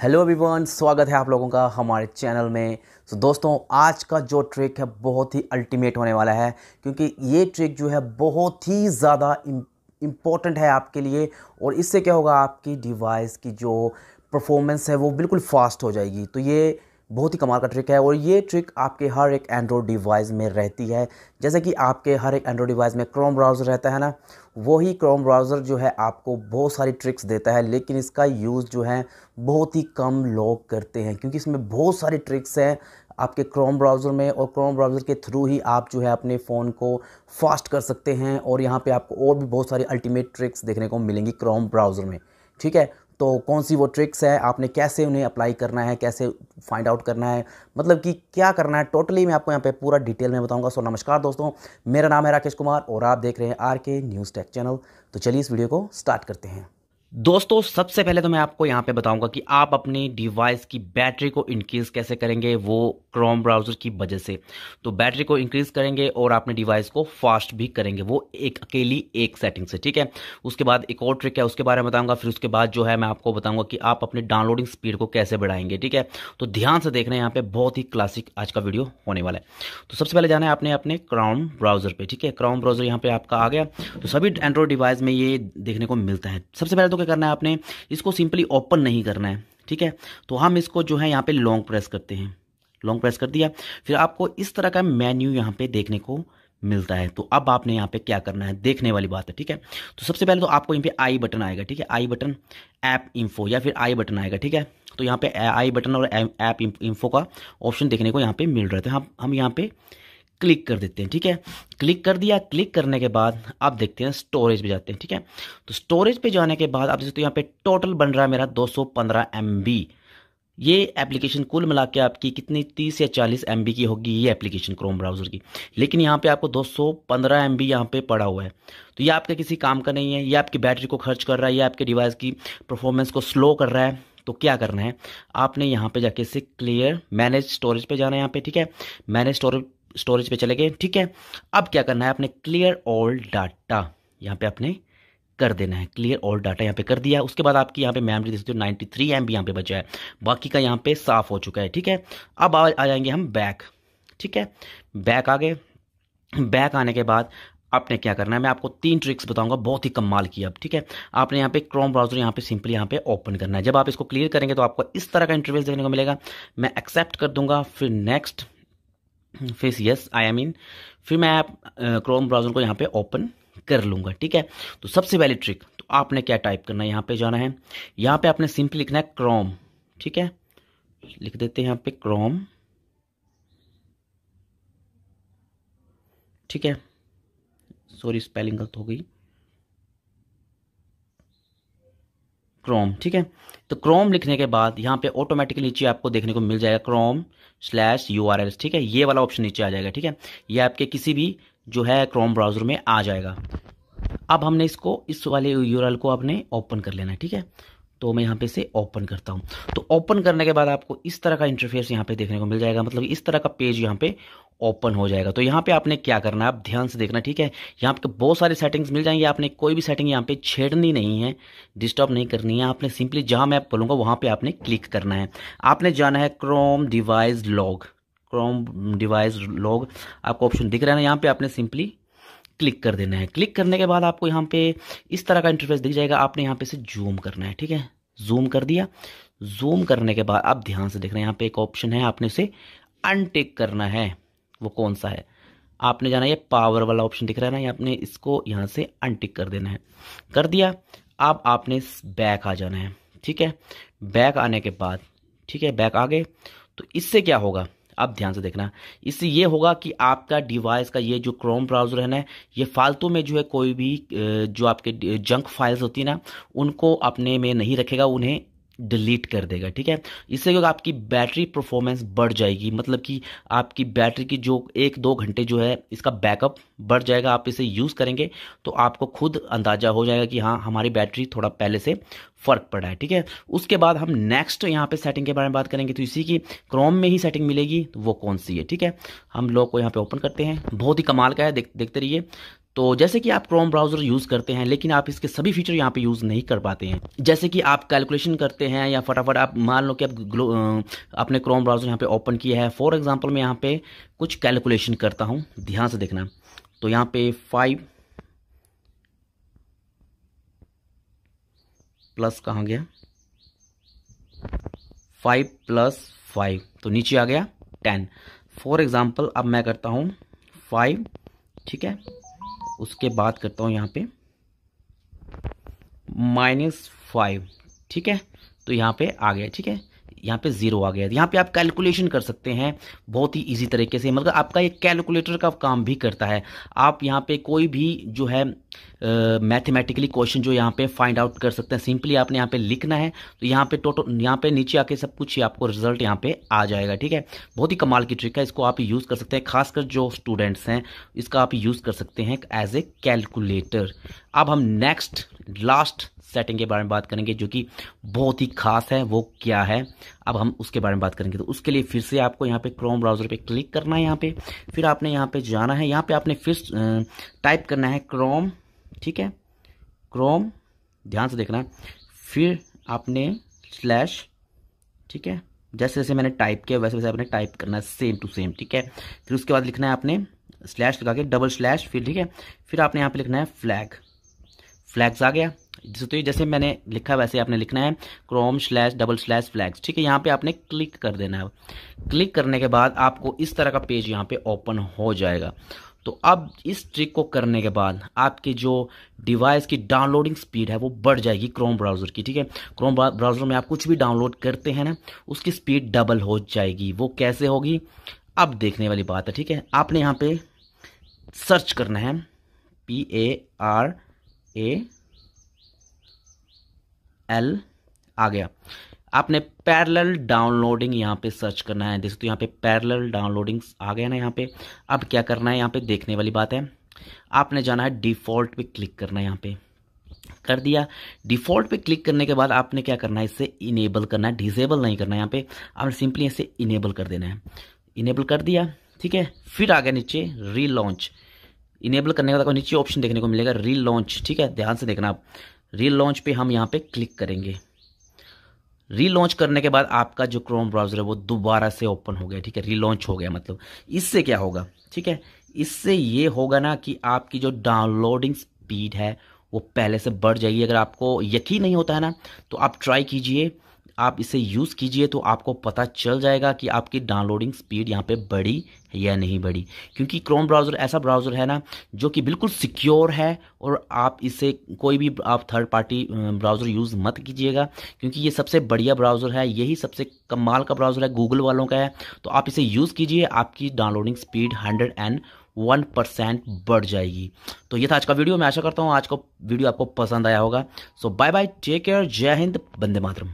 hello अभिवान स्वागत है आप लोगों का हमारे चैनल में तो so, दोस्तों आज का जो ट्रिक है बहुत ही अल्टीमेट होने वाला है क्योंकि ये ट्रिक जो है बहुत ही ज़्यादा इम्पोर्टेंट है आपके लिए और इससे क्या होगा आपकी डिवाइस की जो परफॉर्मेंस है वो बिल्कुल फास्ट हो जाएगी तो ये बहुत ही कमाल का ट्रिक है और ये ट्रिक आपके हर एक एंड्रॉयड डिवाइस में रहती है जैसे कि आपके हर एक एंड्रॉयड डिवाइस में क्रोम ब्राउज़र रहता है ना वही क्रोम ब्राउज़र जो है आपको बहुत सारी ट्रिक्स देता है लेकिन इसका यूज़ जो है बहुत ही कम लोग करते हैं क्योंकि इसमें बहुत सारी ट्रिक्स हैं आपके क्रोम ब्राउज़र में और क्रोम ब्राउज़र के थ्रू ही आप जो है अपने फ़ोन को फास्ट कर सकते हैं और यहाँ पे आपको और भी बहुत सारी अल्टीमेट ट्रिक्स देखने को मिलेंगी क्रोम ब्राउज़र में ठीक है तो कौन सी वो ट्रिक्स है आपने कैसे उन्हें अप्लाई करना है कैसे फाइंड आउट करना है मतलब कि क्या करना है टोटली मैं आपको यहाँ पे पूरा डिटेल में बताऊंगा सो नमस्कार दोस्तों मेरा नाम है राकेश कुमार और आप देख रहे हैं आर के न्यूज़ टेक चैनल तो चलिए इस वीडियो को स्टार्ट करते हैं दोस्तों सबसे पहले तो मैं आपको यहाँ पे बताऊंगा कि आप अपनी डिवाइस की बैटरी को इंक्रीज़ कैसे करेंगे वो क्रोम ब्राउज़र की वजह से तो बैटरी को इंक्रीज़ करेंगे और अपने डिवाइस को फास्ट भी करेंगे वो एक अकेली एक सेटिंग से ठीक है उसके बाद एक और ट्रिक है उसके बारे में बताऊंगा फिर उसके बाद जो है मैं आपको बताऊँगा कि आप अपनी डाउनलोडिंग स्पीड को कैसे बढ़ाएंगे ठीक है तो ध्यान से हैं यहाँ पे बहुत ही क्लासिक आज का वीडियो होने वाला है तो सबसे पहले जाना है आपने अपने क्राउन ब्राउज़र पर ठीक है क्राउन ब्राउज़र यहाँ पर आपका आ गया तो सभी एंड्रॉयड डिवाइस में ये देखने को मिलता है सबसे पहले तो क्या करना है आपने इसको सिंपली ओपन नहीं करना है ठीक है तो हम इसको जो है यहाँ पे लॉन्ग प्रेस करते हैं लॉन्ग प्रेस कर दिया फिर आपको इस तरह का मेन्यू यहाँ पे देखने को मिलता है तो अब आपने यहाँ पे क्या करना है देखने वाली बात है ठीक है तो सबसे पहले तो आपको यहाँ पे आई बटन आएगा ठीक है आई बटन ऐप इन्फो या फिर आई बटन आएगा ठीक है तो यहाँ पे आई बटन और ऐप इन्फो का ऑप्शन देखने को यहाँ पे मिल रहा था तो हम हम यहाँ पे क्लिक कर देते हैं ठीक है क्लिक कर दिया क्लिक करने के बाद आप देखते हैं स्टोरेज पे जाते हैं ठीक है तो स्टोरेज पे जाने के बाद आप देखते हो यहाँ पे टोटल बन रहा है मेरा 215 सौ ये एप्लीकेशन कुल मिला के आपकी कितनी 30 या 40 एम की होगी ये एप्लीकेशन क्रोम ब्राउज़र की लेकिन यहाँ पे आपको 215 सौ पंद्रह एम बी यहाँ पे पड़ा हुआ है तो ये आपके किसी काम का नहीं है ये आपकी बैटरी को खर्च कर रहा है ये आपके डिवाइस की परफॉर्मेंस को स्लो कर रहा है तो क्या करना है आपने यहाँ पे जाके इसे क्लियर मैनेज स्टोरेज पे जाना है यहाँ पे ठीक है मैनेज स्टोरेज स्टोरेज पे चले गए ठीक है अब क्या करना है आपने क्लियर ऑल डाटा यहाँ पे आपने कर देना है क्लियर ऑल डाटा यहाँ पे कर दिया उसके बाद आपकी यहाँ पे मेमोरी देख सकते हो नाइन्टी थ्री एम बी यहाँ पे बचा है बाकी का यहाँ पे साफ हो चुका है ठीक है अब आ, आ जाएंगे हम बैक ठीक है बैक आ गए बैक आने के बाद आपने क्या करना है मैं आपको तीन ट्रिक्स बताऊंगा बहुत ही कमाल की अब ठीक है आपने यहाँ पे क्रोम ब्राउजर यहाँ पे सिंपली यहाँ पे ओपन करना है जब आप इसको क्लियर करेंगे तो आपको इस तरह का इंटरव्यूज देखने को मिलेगा मैं एक्सेप्ट कर दूंगा फिर नेक्स्ट फिर यस आई एम इन फिर मैं आप क्रोम ब्राउज़र को यहाँ पे ओपन कर लूँगा ठीक है तो सबसे पहले ट्रिक तो आपने क्या टाइप करना है यहाँ पे जाना है यहाँ पे आपने सिंपली लिखना है क्रोम ठीक है लिख देते हैं यहाँ पे क्रोम ठीक है सॉरी स्पेलिंग गलत हो गई क्रोम ठीक है तो क्रोम लिखने के बाद यहाँ पे ऑटोमेटिकली नीचे आपको देखने को मिल जाएगा क्रोम स्लैश यू ठीक है ये वाला ऑप्शन नीचे आ जाएगा ठीक है ये आपके किसी भी जो है क्रोम ब्राउज़र में आ जाएगा अब हमने इसको इस वाले यू को आपने ओपन कर लेना है ठीक है तो मैं यहाँ पे से ओपन करता हूँ तो ओपन करने के बाद आपको इस तरह का इंटरफेस यहाँ पे देखने को मिल जाएगा मतलब इस तरह का पेज यहाँ पे ओपन हो जाएगा तो यहाँ पे आपने क्या करना है आप ध्यान से देखना ठीक है यहाँ पे बहुत सारे सेटिंग्स मिल जाएंगे आपने कोई भी सेटिंग यहाँ पे छेड़नी नहीं है डिस्टर्ब नहीं करनी है आपने सिंपली जहाँ मैं बोलूँगा वहाँ पर आपने क्लिक करना है आपने जाना है Chrome device log Chrome device log आपको ऑप्शन दिख रहा है यहाँ पर आपने सिंपली क्लिक कर देना है क्लिक करने के बाद आपको यहाँ पे इस तरह का इंटरफेस दिख जाएगा आपने यहाँ पे इसे जूम करना है ठीक है जूम कर दिया जूम करने के बाद आप ध्यान से देख रहे हैं यहाँ पे एक ऑप्शन है आपने उसे अनटेक करना है वो कौन सा है आपने जाना ये पावर वाला ऑप्शन दिख रहा है ना ये आपने इसको यहाँ से अनटिक कर देना है कर दिया अब आपने बैक आ जाना है ठीक है बैक आने के बाद ठीक है बैक आ गए तो इससे क्या होगा अब ध्यान से देखना इससे ये होगा कि आपका डिवाइस का ये जो क्रोम ब्राउज़र है ना ये फालतू में जो है कोई भी जो आपके जंक फाइल्स होती है ना उनको अपने में नहीं रखेगा उन्हें डिलीट कर देगा ठीक है इससे क्योंकि आपकी बैटरी परफॉर्मेंस बढ़ जाएगी मतलब कि आपकी बैटरी की जो एक दो घंटे जो है इसका बैकअप बढ़ जाएगा आप इसे यूज़ करेंगे तो आपको खुद अंदाज़ा हो जाएगा कि हाँ हमारी बैटरी थोड़ा पहले से फ़र्क पड़ा है ठीक है उसके बाद हम नेक्स्ट यहाँ पे सेटिंग के बारे में बात करेंगे तो इसी की क्रोम में ही सेटिंग मिलेगी तो वो कौन सी है ठीक है हम लोग को यहाँ पे ओपन करते हैं बहुत ही कमाल का है देख, देखते रहिए तो जैसे कि आप क्रोम ब्राउज़र यूज़ करते हैं लेकिन आप इसके सभी फीचर यहाँ पे यूज़ नहीं कर पाते हैं जैसे कि आप कैलकुलेशन करते हैं या फटाफट आप मान लो कि आप आपने क्रोम ब्राउज़र यहाँ पे ओपन किया है फॉर एग्जाम्पल मैं यहाँ पे कुछ कैलकुलेशन करता हूँ ध्यान से देखना तो यहाँ पे फाइव प्लस कहा गया फाइव प्लस फाइव तो नीचे आ गया टेन फॉर एग्ज़ाम्पल अब मैं करता हूँ फाइव ठीक है उसके बाद करता हूँ यहाँ पे माइनस फाइव ठीक है तो यहाँ पे आ गया ठीक है यहाँ पे ज़ीरो आ गया यहाँ पे आप कैलकुलेशन कर सकते हैं बहुत ही इजी तरीके से मतलब आपका ये कैलकुलेटर का काम भी करता है आप यहाँ पे कोई भी जो है मैथमेटिकली क्वेश्चन जो यहाँ पे फाइंड आउट कर सकते हैं सिंपली आपने यहाँ पे लिखना है तो यहाँ पे टोटल यहाँ पे नीचे आके सब कुछ ही आपको रिजल्ट यहाँ पे आ जाएगा ठीक है बहुत ही कमाल की ट्रिक है इसको आप यूज़ कर सकते हैं खासकर जो स्टूडेंट्स हैं इसका आप यूज़ कर सकते हैं एज ए कैलकुलेटर अब हम नेक्स्ट लास्ट सेटिंग के बारे में बात करेंगे जो कि बहुत ही खास है वो क्या है अब हम उसके बारे में बात करेंगे तो उसके लिए फिर से आपको यहाँ पे क्रोम ब्राउज़र पे क्लिक करना है यहाँ पे फिर आपने यहाँ पे जाना है यहाँ पे आपने फिर टाइप करना है क्रोम ठीक है क्रोम ध्यान से देखना फिर आपने स्लैश ठीक है जैसे जैसे मैंने टाइप किया वैसे वैसे आपने टाइप करना है सेम टू सेम ठीक है फिर उसके बाद लिखना है आपने स्लैश लगा के डबल स्लैश फिर ठीक है फिर आपने यहाँ पे लिखना है फ्लैग फ्लैग्स आ गया तो जैसे मैंने लिखा वैसे आपने लिखना है Chrome slash double slash flags ठीक है यहाँ पे आपने क्लिक कर देना है क्लिक करने के बाद आपको इस तरह का पेज यहाँ पे ओपन हो जाएगा तो अब इस ट्रिक को करने के बाद आपकी जो डिवाइस की डाउनलोडिंग स्पीड है वो बढ़ जाएगी क्रोम ब्राउज़र की ठीक है क्रोम ब्राउज़र में आप कुछ भी डाउनलोड करते हैं ना उसकी स्पीड डबल हो जाएगी वो कैसे होगी अब देखने वाली बात है ठीक है आपने यहाँ पे सर्च करना है P A R A L आ गया आपने पैरेलल डाउनलोडिंग यहाँ पे सर्च करना है देखो तो यहाँ पे पैरेलल डाउनलोडिंग आ गया ना यहाँ पे अब क्या करना है यहाँ पे देखने वाली बात है आपने जाना है डिफ़ॉल्ट पे क्लिक करना है यहाँ पे कर दिया डिफ़ॉल्ट पे क्लिक करने के बाद आपने क्या करना है इसे इनेबल करना है डिजेबल नहीं करना है यहाँ पे आपने सिंपली इसे इनेबल कर देना है इनेबल कर दिया ठीक है फिर आ गया नीचे लॉन्च इनेबल करने के बाद नीचे ऑप्शन देखने को मिलेगा लॉन्च ठीक है ध्यान से देखना आप री लॉन्च पर हम यहाँ पर क्लिक करेंगे री लॉन्च करने के बाद आपका जो क्रोम ब्राउज़र है वो दोबारा से ओपन हो गया ठीक है री लॉन्च हो गया मतलब इससे क्या होगा ठीक है इससे ये होगा ना कि आपकी जो डाउनलोडिंग स्पीड है वो पहले से बढ़ जाएगी अगर आपको यकीन नहीं होता है ना तो आप ट्राई कीजिए आप इसे यूज़ कीजिए तो आपको पता चल जाएगा कि आपकी डाउनलोडिंग स्पीड यहाँ पे बढ़ी या नहीं बढ़ी क्योंकि क्रोम ब्राउज़र ऐसा ब्राउज़र है ना जो कि बिल्कुल सिक्योर है और आप इसे कोई भी आप थर्ड पार्टी ब्राउज़र यूज़ मत कीजिएगा क्योंकि ये सबसे बढ़िया ब्राउज़र है यही सबसे कमाल का ब्राउज़र है गूगल वालों का है तो आप इसे यूज़ कीजिए आपकी downloading speed hundred and one percent बढ़ जाएगी तो ये था आज का वीडियो मैं आशा करता हूँ आज का वीडियो आपको पसंद आया होगा so bye bye take care जय हिंद बंदे मातरम